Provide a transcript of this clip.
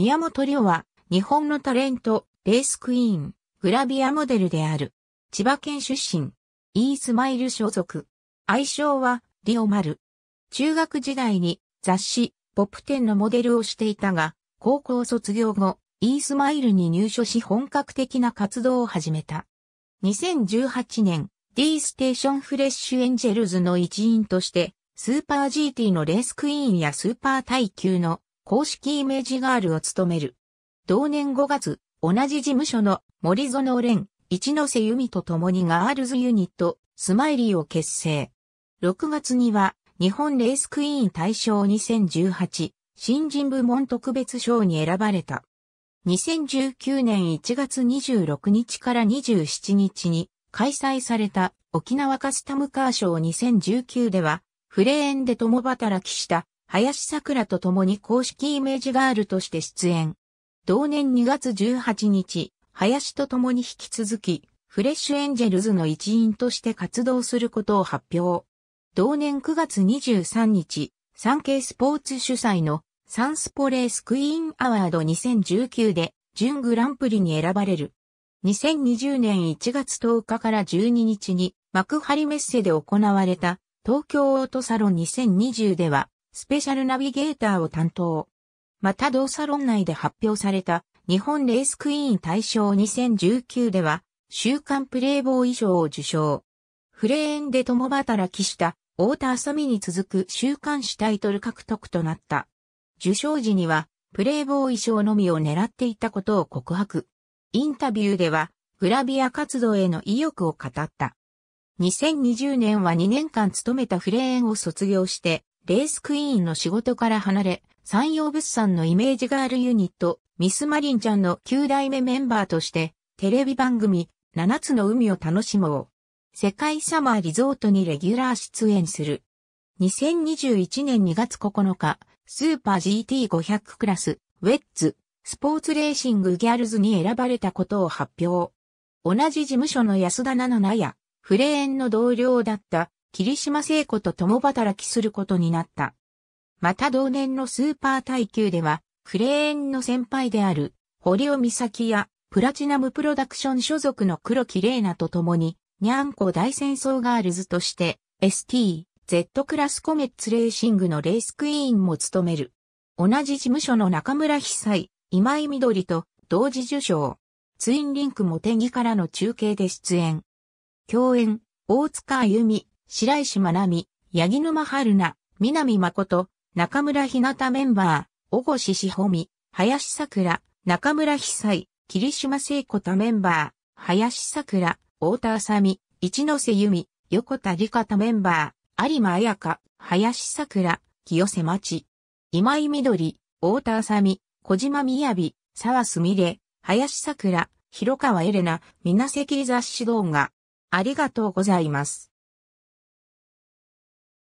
宮本亮は、日本のタレント、レースクイーン、グラビアモデルである。千葉県出身。イースマイル所属。愛称は、リオマル。中学時代に雑誌、ポップテンのモデルをしていたが、高校卒業後、イースマイルに入所し本格的な活動を始めた。2018年、D ステーションフレッシュエンジェルズの一員として、スーパー GT のレースクイーンやスーパー耐久の公式イメージガールを務める。同年5月、同じ事務所の森園蓮、一ノ瀬由美と共にガールズユニット、スマイリーを結成。6月には、日本レースクイーン大賞2018、新人部門特別賞に選ばれた。2019年1月26日から27日に開催された沖縄カスタムカー賞2019では、フレーンで共働きした林桜と共に公式イメージガールとして出演。同年2月18日、林と共に引き続き、フレッシュエンジェルズの一員として活動することを発表。同年9月23日、産経スポーツ主催のサンスポレースクイーンアワード2019で準グランプリに選ばれる。2020年1月10日から12日に幕張メッセで行われた東京オートサロン2020ではスペシャルナビゲーターを担当。また同サロン内で発表された日本レースクイーン大賞2019では週刊プレイボーイ賞を受賞。フレーンで共働きした太田浅美に続く週刊誌タイトル獲得となった。受賞時にはプレイボーイ賞のみを狙っていたことを告白。インタビューではグラビア活動への意欲を語った。2020年は2年間勤めたフレーンを卒業して、レースクイーンの仕事から離れ、山陽物産のイメージガールユニット、ミスマリンちゃんの9代目メンバーとして、テレビ番組、7つの海を楽しもう。世界サマーリゾートにレギュラー出演する。2021年2月9日、スーパー GT500 クラス、ウェッツ、スポーツレーシングギャルズに選ばれたことを発表。同じ事務所の安田奈々や、フレーンの同僚だった霧島聖子と共働きすることになった。また同年のスーパー耐久では、クレーンの先輩である、堀尾美咲や、プラチナムプロダクション所属の黒木玲奈と共に、にゃんこ大戦争ガールズとして、ST、Z クラスコメッツレーシングのレースクイーンも務める。同じ事務所の中村被災、今井緑と同時受賞。ツインリンクも手木からの中継で出演。共演、大塚あゆみ、白石学美、八木沼春菜、南誠、中村ひなたメンバー、小越しほみ、林桜、中村被災、霧島聖子たメンバー、林桜、太田麻美、一ノ瀬由美、横田理香たメンバー、有馬彩香、林桜、清瀬町、今井緑、太田麻美、小島雅、沢すみれ、林桜、広川エレナ、みなせき雑誌動画。ありがとうございます。